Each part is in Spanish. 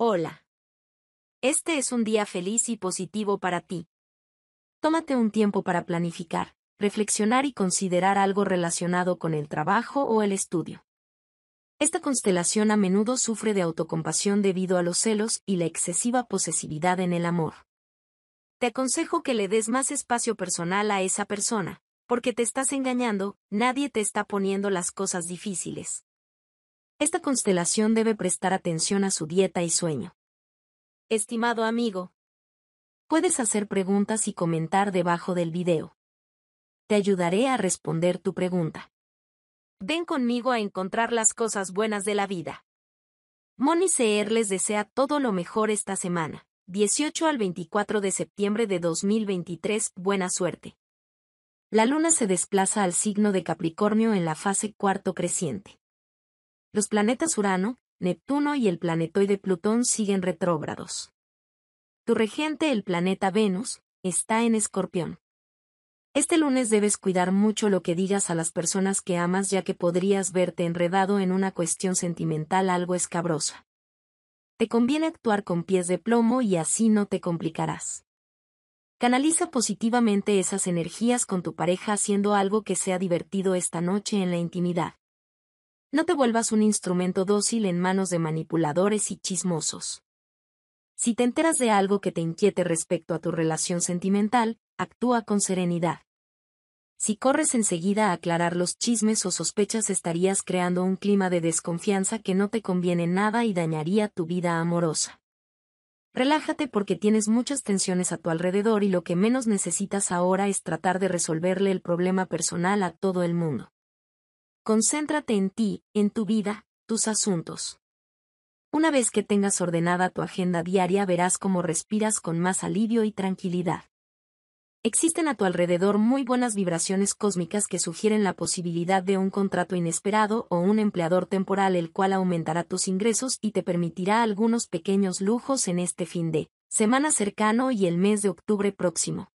Hola. Este es un día feliz y positivo para ti. Tómate un tiempo para planificar, reflexionar y considerar algo relacionado con el trabajo o el estudio. Esta constelación a menudo sufre de autocompasión debido a los celos y la excesiva posesividad en el amor. Te aconsejo que le des más espacio personal a esa persona, porque te estás engañando, nadie te está poniendo las cosas difíciles. Esta constelación debe prestar atención a su dieta y sueño. Estimado amigo, puedes hacer preguntas y comentar debajo del video. Te ayudaré a responder tu pregunta. Ven conmigo a encontrar las cosas buenas de la vida. Moni Seer les desea todo lo mejor esta semana, 18 al 24 de septiembre de 2023. Buena suerte. La luna se desplaza al signo de Capricornio en la fase cuarto creciente. Los planetas Urano, Neptuno y el planetoide Plutón siguen retrógrados. Tu regente, el planeta Venus, está en Escorpión. Este lunes debes cuidar mucho lo que digas a las personas que amas ya que podrías verte enredado en una cuestión sentimental algo escabrosa. Te conviene actuar con pies de plomo y así no te complicarás. Canaliza positivamente esas energías con tu pareja haciendo algo que sea divertido esta noche en la intimidad. No te vuelvas un instrumento dócil en manos de manipuladores y chismosos. Si te enteras de algo que te inquiete respecto a tu relación sentimental, actúa con serenidad. Si corres enseguida a aclarar los chismes o sospechas estarías creando un clima de desconfianza que no te conviene nada y dañaría tu vida amorosa. Relájate porque tienes muchas tensiones a tu alrededor y lo que menos necesitas ahora es tratar de resolverle el problema personal a todo el mundo. Concéntrate en ti, en tu vida, tus asuntos. Una vez que tengas ordenada tu agenda diaria verás cómo respiras con más alivio y tranquilidad. Existen a tu alrededor muy buenas vibraciones cósmicas que sugieren la posibilidad de un contrato inesperado o un empleador temporal el cual aumentará tus ingresos y te permitirá algunos pequeños lujos en este fin de semana cercano y el mes de octubre próximo.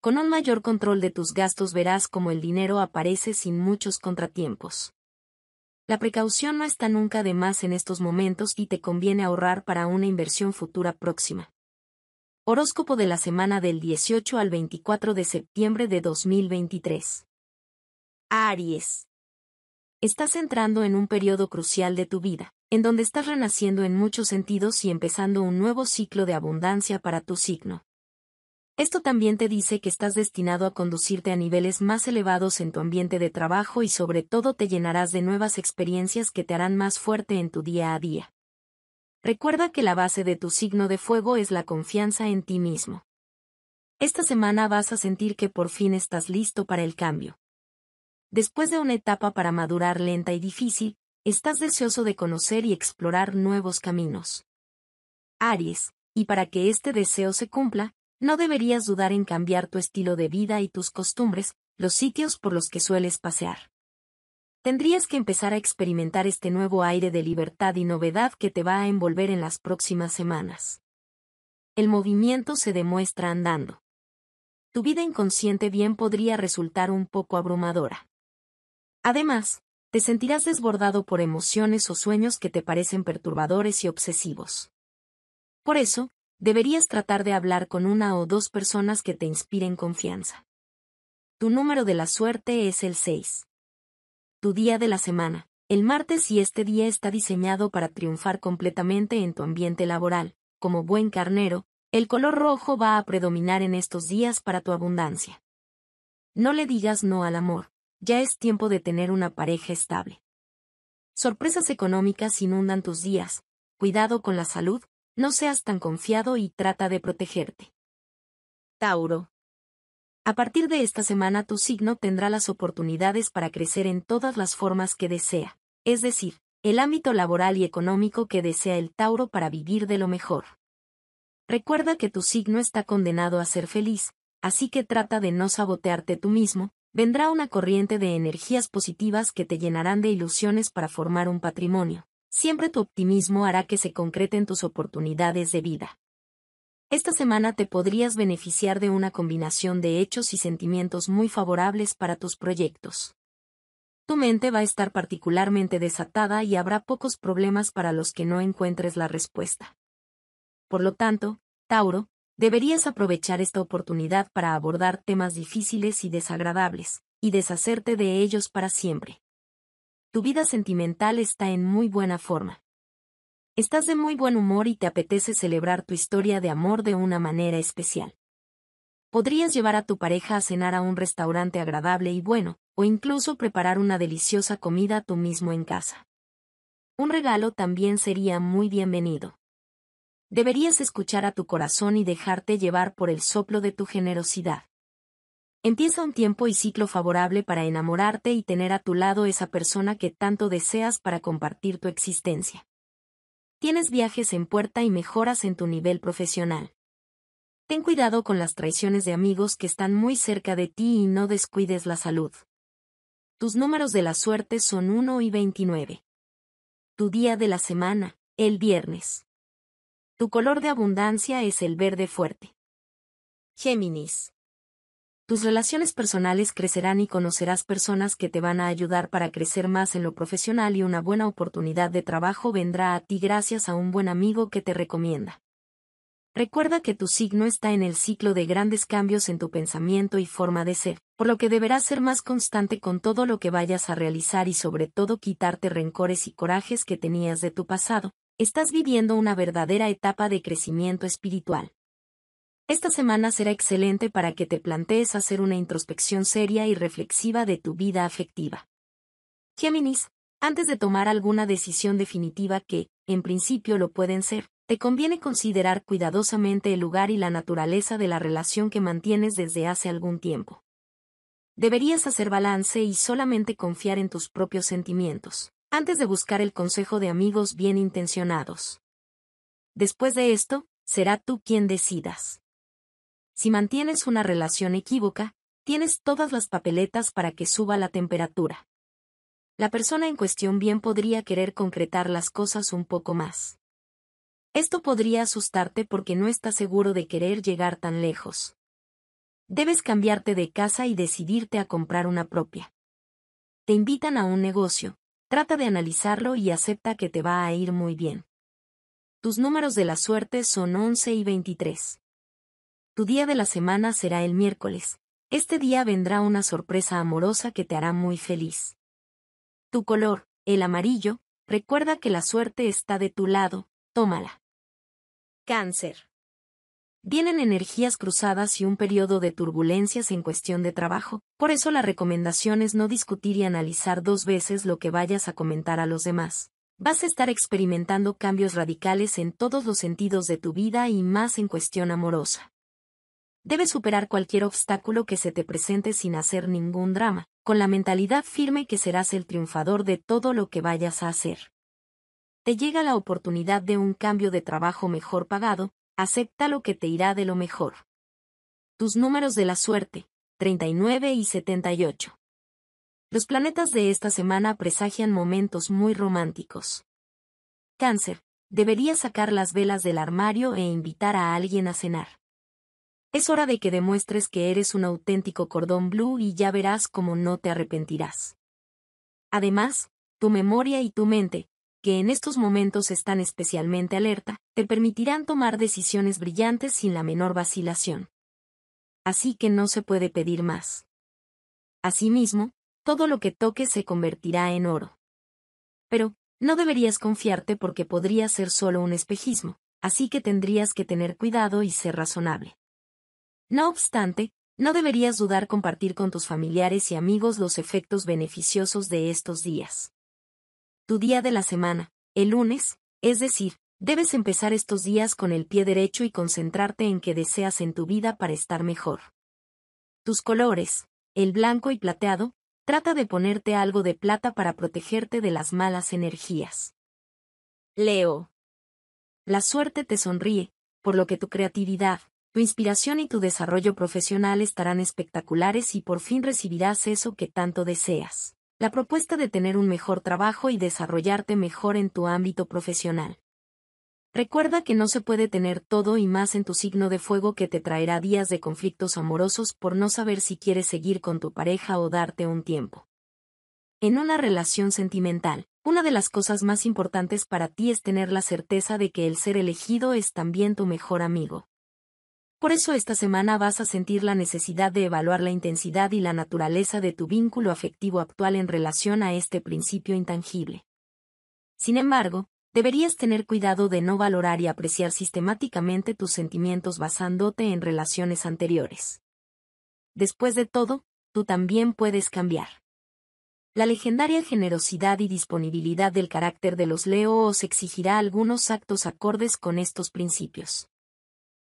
Con un mayor control de tus gastos verás cómo el dinero aparece sin muchos contratiempos. La precaución no está nunca de más en estos momentos y te conviene ahorrar para una inversión futura próxima. Horóscopo de la semana del 18 al 24 de septiembre de 2023. Aries. Estás entrando en un periodo crucial de tu vida, en donde estás renaciendo en muchos sentidos y empezando un nuevo ciclo de abundancia para tu signo. Esto también te dice que estás destinado a conducirte a niveles más elevados en tu ambiente de trabajo y sobre todo te llenarás de nuevas experiencias que te harán más fuerte en tu día a día. Recuerda que la base de tu signo de fuego es la confianza en ti mismo. Esta semana vas a sentir que por fin estás listo para el cambio. Después de una etapa para madurar lenta y difícil, estás deseoso de conocer y explorar nuevos caminos. Aries, y para que este deseo se cumpla, no deberías dudar en cambiar tu estilo de vida y tus costumbres, los sitios por los que sueles pasear. Tendrías que empezar a experimentar este nuevo aire de libertad y novedad que te va a envolver en las próximas semanas. El movimiento se demuestra andando. Tu vida inconsciente bien podría resultar un poco abrumadora. Además, te sentirás desbordado por emociones o sueños que te parecen perturbadores y obsesivos. Por eso, Deberías tratar de hablar con una o dos personas que te inspiren confianza. Tu número de la suerte es el 6. Tu día de la semana. El martes y este día está diseñado para triunfar completamente en tu ambiente laboral. Como buen carnero, el color rojo va a predominar en estos días para tu abundancia. No le digas no al amor, ya es tiempo de tener una pareja estable. Sorpresas económicas inundan tus días, cuidado con la salud, no seas tan confiado y trata de protegerte. Tauro. A partir de esta semana tu signo tendrá las oportunidades para crecer en todas las formas que desea, es decir, el ámbito laboral y económico que desea el Tauro para vivir de lo mejor. Recuerda que tu signo está condenado a ser feliz, así que trata de no sabotearte tú mismo, vendrá una corriente de energías positivas que te llenarán de ilusiones para formar un patrimonio, siempre tu optimismo hará que se concreten tus oportunidades de vida. Esta semana te podrías beneficiar de una combinación de hechos y sentimientos muy favorables para tus proyectos. Tu mente va a estar particularmente desatada y habrá pocos problemas para los que no encuentres la respuesta. Por lo tanto, Tauro, deberías aprovechar esta oportunidad para abordar temas difíciles y desagradables, y deshacerte de ellos para siempre tu vida sentimental está en muy buena forma. Estás de muy buen humor y te apetece celebrar tu historia de amor de una manera especial. Podrías llevar a tu pareja a cenar a un restaurante agradable y bueno, o incluso preparar una deliciosa comida tú mismo en casa. Un regalo también sería muy bienvenido. Deberías escuchar a tu corazón y dejarte llevar por el soplo de tu generosidad. Empieza un tiempo y ciclo favorable para enamorarte y tener a tu lado esa persona que tanto deseas para compartir tu existencia. Tienes viajes en puerta y mejoras en tu nivel profesional. Ten cuidado con las traiciones de amigos que están muy cerca de ti y no descuides la salud. Tus números de la suerte son 1 y 29. Tu día de la semana, el viernes. Tu color de abundancia es el verde fuerte. Géminis. Tus relaciones personales crecerán y conocerás personas que te van a ayudar para crecer más en lo profesional y una buena oportunidad de trabajo vendrá a ti gracias a un buen amigo que te recomienda. Recuerda que tu signo está en el ciclo de grandes cambios en tu pensamiento y forma de ser, por lo que deberás ser más constante con todo lo que vayas a realizar y sobre todo quitarte rencores y corajes que tenías de tu pasado. Estás viviendo una verdadera etapa de crecimiento espiritual. Esta semana será excelente para que te plantees hacer una introspección seria y reflexiva de tu vida afectiva. Géminis, antes de tomar alguna decisión definitiva que, en principio lo pueden ser, te conviene considerar cuidadosamente el lugar y la naturaleza de la relación que mantienes desde hace algún tiempo. Deberías hacer balance y solamente confiar en tus propios sentimientos, antes de buscar el consejo de amigos bien intencionados. Después de esto, será tú quien decidas. Si mantienes una relación equívoca, tienes todas las papeletas para que suba la temperatura. La persona en cuestión bien podría querer concretar las cosas un poco más. Esto podría asustarte porque no estás seguro de querer llegar tan lejos. Debes cambiarte de casa y decidirte a comprar una propia. Te invitan a un negocio, trata de analizarlo y acepta que te va a ir muy bien. Tus números de la suerte son 11 y 23. Tu día de la semana será el miércoles. Este día vendrá una sorpresa amorosa que te hará muy feliz. Tu color, el amarillo, recuerda que la suerte está de tu lado, tómala. Cáncer. Vienen energías cruzadas y un periodo de turbulencias en cuestión de trabajo, por eso la recomendación es no discutir y analizar dos veces lo que vayas a comentar a los demás. Vas a estar experimentando cambios radicales en todos los sentidos de tu vida y más en cuestión amorosa. Debes superar cualquier obstáculo que se te presente sin hacer ningún drama, con la mentalidad firme que serás el triunfador de todo lo que vayas a hacer. Te llega la oportunidad de un cambio de trabajo mejor pagado, acepta lo que te irá de lo mejor. Tus números de la suerte, 39 y 78. Los planetas de esta semana presagian momentos muy románticos. Cáncer, deberías sacar las velas del armario e invitar a alguien a cenar. Es hora de que demuestres que eres un auténtico cordón blue y ya verás cómo no te arrepentirás. Además, tu memoria y tu mente, que en estos momentos están especialmente alerta, te permitirán tomar decisiones brillantes sin la menor vacilación. Así que no se puede pedir más. Asimismo, todo lo que toques se convertirá en oro. Pero, no deberías confiarte porque podría ser solo un espejismo, así que tendrías que tener cuidado y ser razonable. No obstante, no deberías dudar compartir con tus familiares y amigos los efectos beneficiosos de estos días. Tu día de la semana, el lunes, es decir, debes empezar estos días con el pie derecho y concentrarte en qué deseas en tu vida para estar mejor. Tus colores, el blanco y plateado, trata de ponerte algo de plata para protegerte de las malas energías. Leo. La suerte te sonríe, por lo que tu creatividad, tu inspiración y tu desarrollo profesional estarán espectaculares y por fin recibirás eso que tanto deseas. La propuesta de tener un mejor trabajo y desarrollarte mejor en tu ámbito profesional. Recuerda que no se puede tener todo y más en tu signo de fuego que te traerá días de conflictos amorosos por no saber si quieres seguir con tu pareja o darte un tiempo. En una relación sentimental, una de las cosas más importantes para ti es tener la certeza de que el ser elegido es también tu mejor amigo. Por eso esta semana vas a sentir la necesidad de evaluar la intensidad y la naturaleza de tu vínculo afectivo actual en relación a este principio intangible. Sin embargo, deberías tener cuidado de no valorar y apreciar sistemáticamente tus sentimientos basándote en relaciones anteriores. Después de todo, tú también puedes cambiar. La legendaria generosidad y disponibilidad del carácter de los Leo os exigirá algunos actos acordes con estos principios.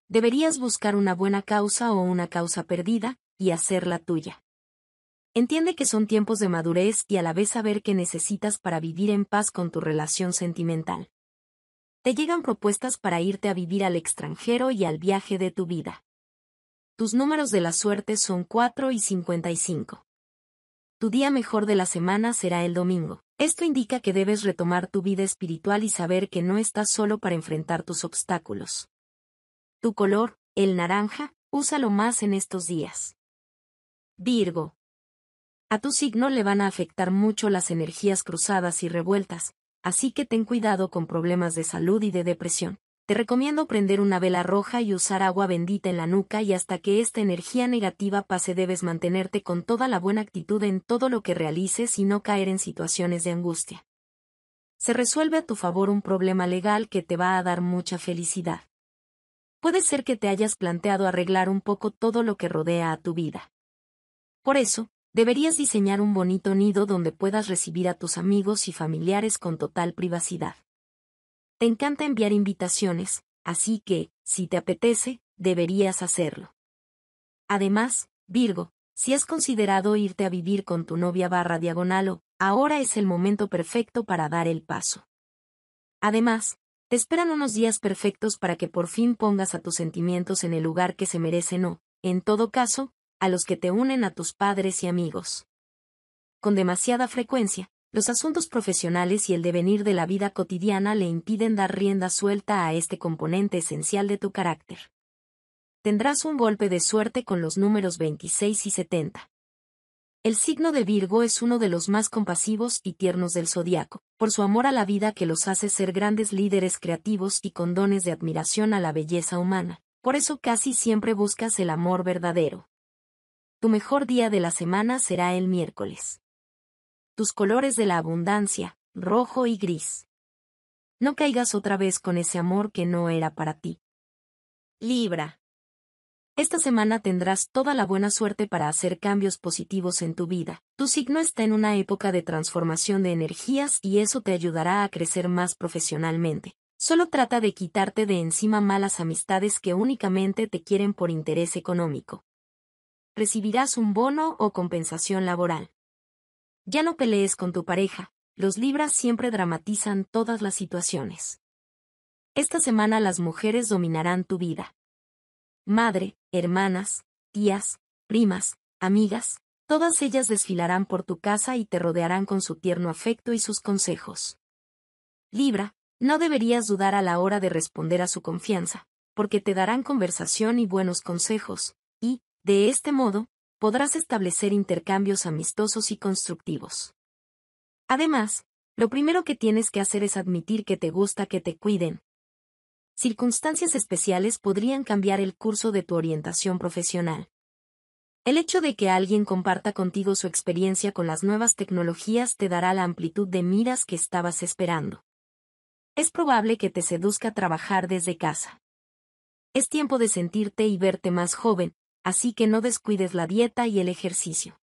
Deberías buscar una buena causa o una causa perdida, y hacerla tuya. Entiende que son tiempos de madurez y a la vez saber qué necesitas para vivir en paz con tu relación sentimental. Te llegan propuestas para irte a vivir al extranjero y al viaje de tu vida. Tus números de la suerte son 4 y 55. Tu día mejor de la semana será el domingo. Esto indica que debes retomar tu vida espiritual y saber que no estás solo para enfrentar tus obstáculos. Tu color, el naranja, úsalo más en estos días. Virgo. A tu signo le van a afectar mucho las energías cruzadas y revueltas, así que ten cuidado con problemas de salud y de depresión. Te recomiendo prender una vela roja y usar agua bendita en la nuca y hasta que esta energía negativa pase debes mantenerte con toda la buena actitud en todo lo que realices y no caer en situaciones de angustia. Se resuelve a tu favor un problema legal que te va a dar mucha felicidad puede ser que te hayas planteado arreglar un poco todo lo que rodea a tu vida. Por eso, deberías diseñar un bonito nido donde puedas recibir a tus amigos y familiares con total privacidad. Te encanta enviar invitaciones, así que, si te apetece, deberías hacerlo. Además, Virgo, si has considerado irte a vivir con tu novia barra diagonal o, ahora es el momento perfecto para dar el paso. Además, Esperan unos días perfectos para que por fin pongas a tus sentimientos en el lugar que se merecen o, en todo caso, a los que te unen a tus padres y amigos. Con demasiada frecuencia, los asuntos profesionales y el devenir de la vida cotidiana le impiden dar rienda suelta a este componente esencial de tu carácter. Tendrás un golpe de suerte con los números 26 y 70. El signo de Virgo es uno de los más compasivos y tiernos del zodiaco, por su amor a la vida que los hace ser grandes líderes creativos y con dones de admiración a la belleza humana. Por eso casi siempre buscas el amor verdadero. Tu mejor día de la semana será el miércoles. Tus colores de la abundancia, rojo y gris. No caigas otra vez con ese amor que no era para ti. Libra. Esta semana tendrás toda la buena suerte para hacer cambios positivos en tu vida. Tu signo está en una época de transformación de energías y eso te ayudará a crecer más profesionalmente. Solo trata de quitarte de encima malas amistades que únicamente te quieren por interés económico. Recibirás un bono o compensación laboral. Ya no pelees con tu pareja, los libras siempre dramatizan todas las situaciones. Esta semana las mujeres dominarán tu vida. Madre, hermanas, tías, primas, amigas, todas ellas desfilarán por tu casa y te rodearán con su tierno afecto y sus consejos. Libra, no deberías dudar a la hora de responder a su confianza, porque te darán conversación y buenos consejos, y, de este modo, podrás establecer intercambios amistosos y constructivos. Además, lo primero que tienes que hacer es admitir que te gusta que te cuiden, circunstancias especiales podrían cambiar el curso de tu orientación profesional. El hecho de que alguien comparta contigo su experiencia con las nuevas tecnologías te dará la amplitud de miras que estabas esperando. Es probable que te seduzca trabajar desde casa. Es tiempo de sentirte y verte más joven, así que no descuides la dieta y el ejercicio.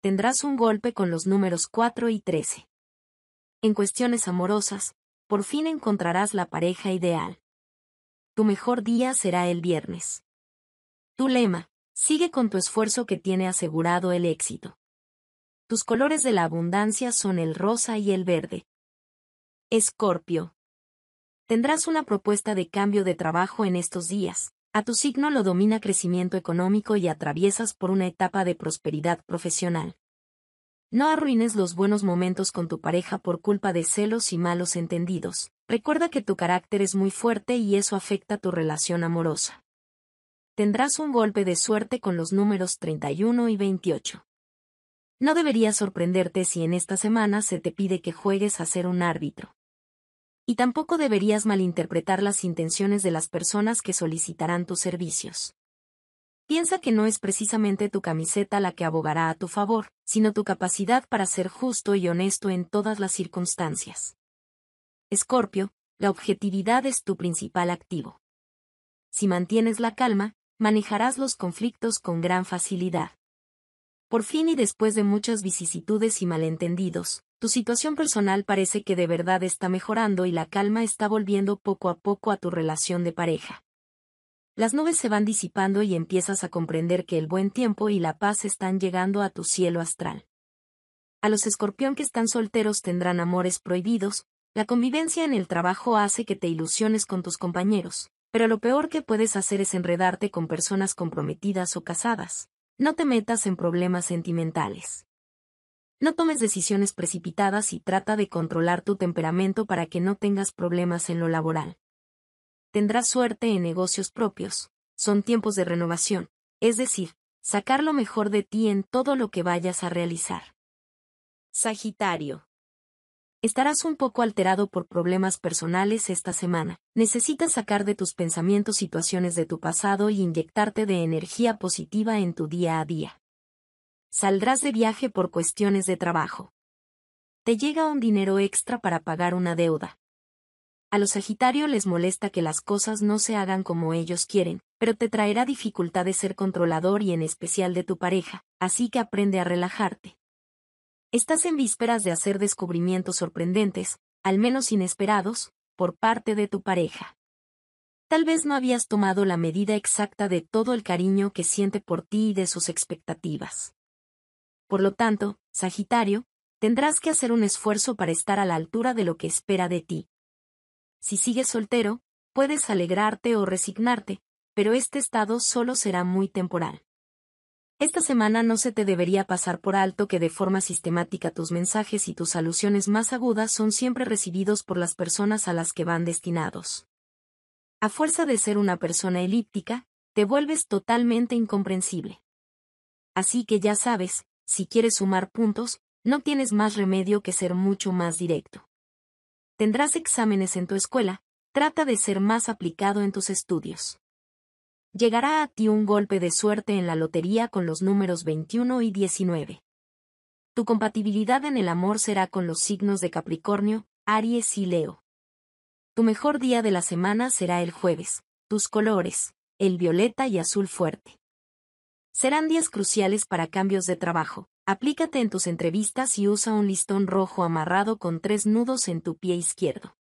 Tendrás un golpe con los números 4 y 13. En cuestiones amorosas, por fin encontrarás la pareja ideal. Tu mejor día será el viernes. Tu lema, sigue con tu esfuerzo que tiene asegurado el éxito. Tus colores de la abundancia son el rosa y el verde. Escorpio. Tendrás una propuesta de cambio de trabajo en estos días. A tu signo lo domina crecimiento económico y atraviesas por una etapa de prosperidad profesional. No arruines los buenos momentos con tu pareja por culpa de celos y malos entendidos. Recuerda que tu carácter es muy fuerte y eso afecta tu relación amorosa. Tendrás un golpe de suerte con los números 31 y 28. No deberías sorprenderte si en esta semana se te pide que juegues a ser un árbitro. Y tampoco deberías malinterpretar las intenciones de las personas que solicitarán tus servicios. Piensa que no es precisamente tu camiseta la que abogará a tu favor, sino tu capacidad para ser justo y honesto en todas las circunstancias. Escorpio, la objetividad es tu principal activo. Si mantienes la calma, manejarás los conflictos con gran facilidad. Por fin y después de muchas vicisitudes y malentendidos, tu situación personal parece que de verdad está mejorando y la calma está volviendo poco a poco a tu relación de pareja. Las nubes se van disipando y empiezas a comprender que el buen tiempo y la paz están llegando a tu cielo astral. A los escorpión que están solteros tendrán amores prohibidos, la convivencia en el trabajo hace que te ilusiones con tus compañeros, pero lo peor que puedes hacer es enredarte con personas comprometidas o casadas. No te metas en problemas sentimentales. No tomes decisiones precipitadas y trata de controlar tu temperamento para que no tengas problemas en lo laboral tendrás suerte en negocios propios. Son tiempos de renovación, es decir, sacar lo mejor de ti en todo lo que vayas a realizar. Sagitario. Estarás un poco alterado por problemas personales esta semana. Necesitas sacar de tus pensamientos situaciones de tu pasado y inyectarte de energía positiva en tu día a día. Saldrás de viaje por cuestiones de trabajo. Te llega un dinero extra para pagar una deuda. A los Sagitario les molesta que las cosas no se hagan como ellos quieren, pero te traerá dificultad de ser controlador y en especial de tu pareja, así que aprende a relajarte. Estás en vísperas de hacer descubrimientos sorprendentes, al menos inesperados, por parte de tu pareja. Tal vez no habías tomado la medida exacta de todo el cariño que siente por ti y de sus expectativas. Por lo tanto, Sagitario, tendrás que hacer un esfuerzo para estar a la altura de lo que espera de ti, si sigues soltero, puedes alegrarte o resignarte, pero este estado solo será muy temporal. Esta semana no se te debería pasar por alto que de forma sistemática tus mensajes y tus alusiones más agudas son siempre recibidos por las personas a las que van destinados. A fuerza de ser una persona elíptica, te vuelves totalmente incomprensible. Así que ya sabes, si quieres sumar puntos, no tienes más remedio que ser mucho más directo tendrás exámenes en tu escuela, trata de ser más aplicado en tus estudios. Llegará a ti un golpe de suerte en la lotería con los números 21 y 19. Tu compatibilidad en el amor será con los signos de Capricornio, Aries y Leo. Tu mejor día de la semana será el jueves. Tus colores, el violeta y azul fuerte. Serán días cruciales para cambios de trabajo. Aplícate en tus entrevistas y usa un listón rojo amarrado con tres nudos en tu pie izquierdo.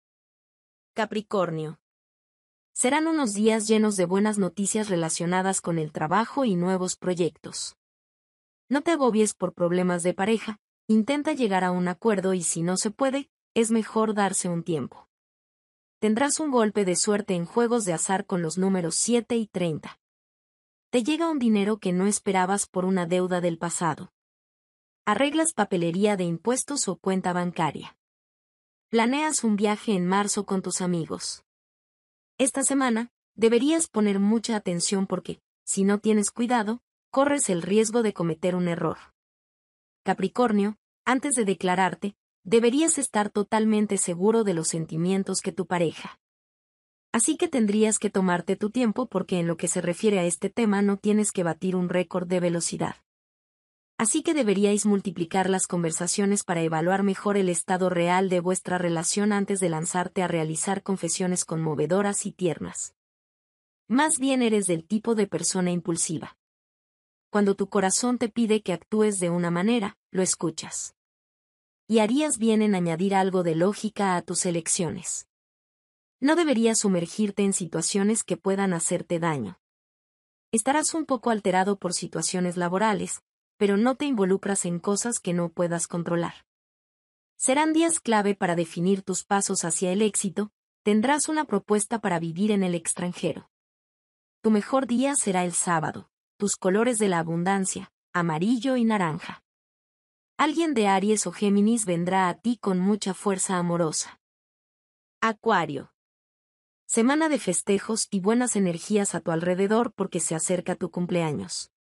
Capricornio. Serán unos días llenos de buenas noticias relacionadas con el trabajo y nuevos proyectos. No te agobies por problemas de pareja, intenta llegar a un acuerdo y si no se puede, es mejor darse un tiempo. Tendrás un golpe de suerte en juegos de azar con los números 7 y 30 te llega un dinero que no esperabas por una deuda del pasado. Arreglas papelería de impuestos o cuenta bancaria. Planeas un viaje en marzo con tus amigos. Esta semana, deberías poner mucha atención porque, si no tienes cuidado, corres el riesgo de cometer un error. Capricornio, antes de declararte, deberías estar totalmente seguro de los sentimientos que tu pareja Así que tendrías que tomarte tu tiempo porque en lo que se refiere a este tema no tienes que batir un récord de velocidad. Así que deberíais multiplicar las conversaciones para evaluar mejor el estado real de vuestra relación antes de lanzarte a realizar confesiones conmovedoras y tiernas. Más bien eres del tipo de persona impulsiva. Cuando tu corazón te pide que actúes de una manera, lo escuchas. Y harías bien en añadir algo de lógica a tus elecciones. No deberías sumergirte en situaciones que puedan hacerte daño. Estarás un poco alterado por situaciones laborales, pero no te involucras en cosas que no puedas controlar. Serán días clave para definir tus pasos hacia el éxito, tendrás una propuesta para vivir en el extranjero. Tu mejor día será el sábado, tus colores de la abundancia, amarillo y naranja. Alguien de Aries o Géminis vendrá a ti con mucha fuerza amorosa. Acuario, Semana de festejos y buenas energías a tu alrededor porque se acerca tu cumpleaños.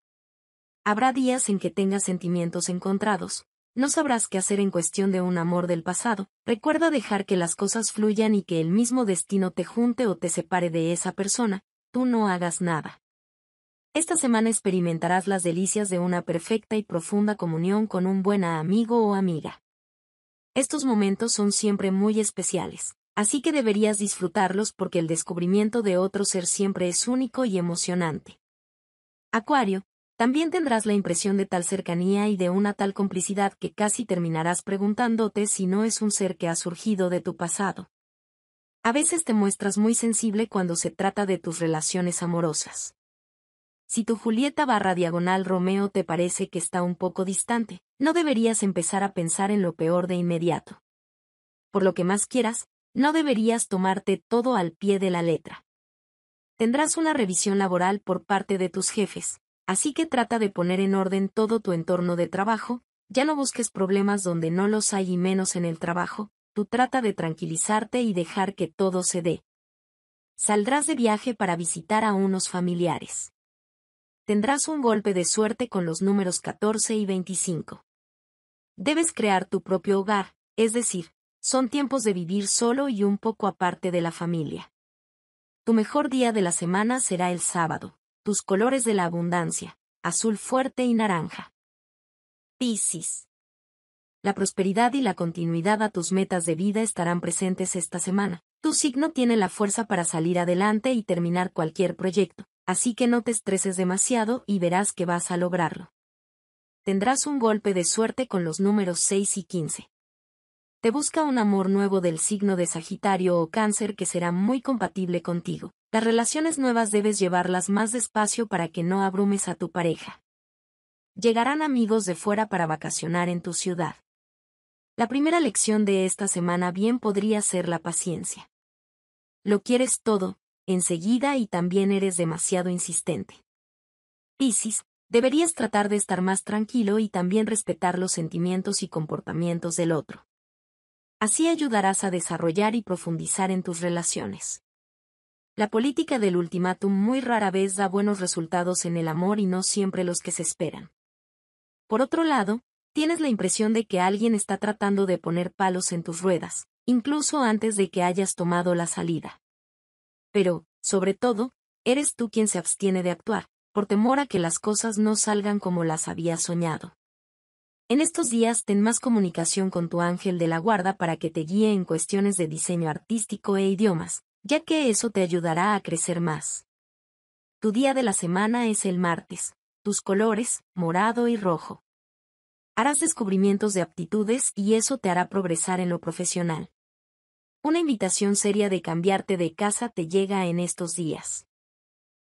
Habrá días en que tengas sentimientos encontrados, no sabrás qué hacer en cuestión de un amor del pasado, recuerda dejar que las cosas fluyan y que el mismo destino te junte o te separe de esa persona, tú no hagas nada. Esta semana experimentarás las delicias de una perfecta y profunda comunión con un buen amigo o amiga. Estos momentos son siempre muy especiales. Así que deberías disfrutarlos porque el descubrimiento de otro ser siempre es único y emocionante. Acuario, también tendrás la impresión de tal cercanía y de una tal complicidad que casi terminarás preguntándote si no es un ser que ha surgido de tu pasado. A veces te muestras muy sensible cuando se trata de tus relaciones amorosas. Si tu Julieta barra diagonal Romeo te parece que está un poco distante, no deberías empezar a pensar en lo peor de inmediato. Por lo que más quieras, no deberías tomarte todo al pie de la letra. Tendrás una revisión laboral por parte de tus jefes, así que trata de poner en orden todo tu entorno de trabajo, ya no busques problemas donde no los hay y menos en el trabajo, tú trata de tranquilizarte y dejar que todo se dé. Saldrás de viaje para visitar a unos familiares. Tendrás un golpe de suerte con los números 14 y 25. Debes crear tu propio hogar, es decir, son tiempos de vivir solo y un poco aparte de la familia. Tu mejor día de la semana será el sábado. Tus colores de la abundancia, azul fuerte y naranja. Piscis. La prosperidad y la continuidad a tus metas de vida estarán presentes esta semana. Tu signo tiene la fuerza para salir adelante y terminar cualquier proyecto, así que no te estreses demasiado y verás que vas a lograrlo. Tendrás un golpe de suerte con los números 6 y 15 te busca un amor nuevo del signo de Sagitario o Cáncer que será muy compatible contigo. Las relaciones nuevas debes llevarlas más despacio para que no abrumes a tu pareja. Llegarán amigos de fuera para vacacionar en tu ciudad. La primera lección de esta semana bien podría ser la paciencia. Lo quieres todo, enseguida y también eres demasiado insistente. Piscis, deberías tratar de estar más tranquilo y también respetar los sentimientos y comportamientos del otro. Así ayudarás a desarrollar y profundizar en tus relaciones. La política del ultimátum muy rara vez da buenos resultados en el amor y no siempre los que se esperan. Por otro lado, tienes la impresión de que alguien está tratando de poner palos en tus ruedas, incluso antes de que hayas tomado la salida. Pero, sobre todo, eres tú quien se abstiene de actuar, por temor a que las cosas no salgan como las había soñado. En estos días ten más comunicación con tu ángel de la guarda para que te guíe en cuestiones de diseño artístico e idiomas, ya que eso te ayudará a crecer más. Tu día de la semana es el martes. Tus colores, morado y rojo. Harás descubrimientos de aptitudes y eso te hará progresar en lo profesional. Una invitación seria de cambiarte de casa te llega en estos días.